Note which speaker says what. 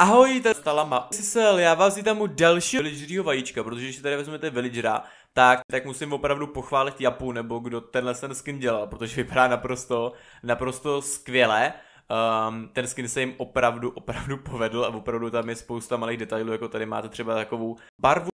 Speaker 1: Ahoj, tady Stalama. Sisel, já vás vítám u dalšího villagerího vajíčka, protože když tady vezmete villagera, tak, tak musím opravdu pochválit Japu, nebo kdo tenhle ten skin dělal, protože vypadá naprosto, naprosto skvěle. Um, ten skin se jim opravdu, opravdu povedl a opravdu tam je spousta malých detailů, jako tady máte třeba takovou barvu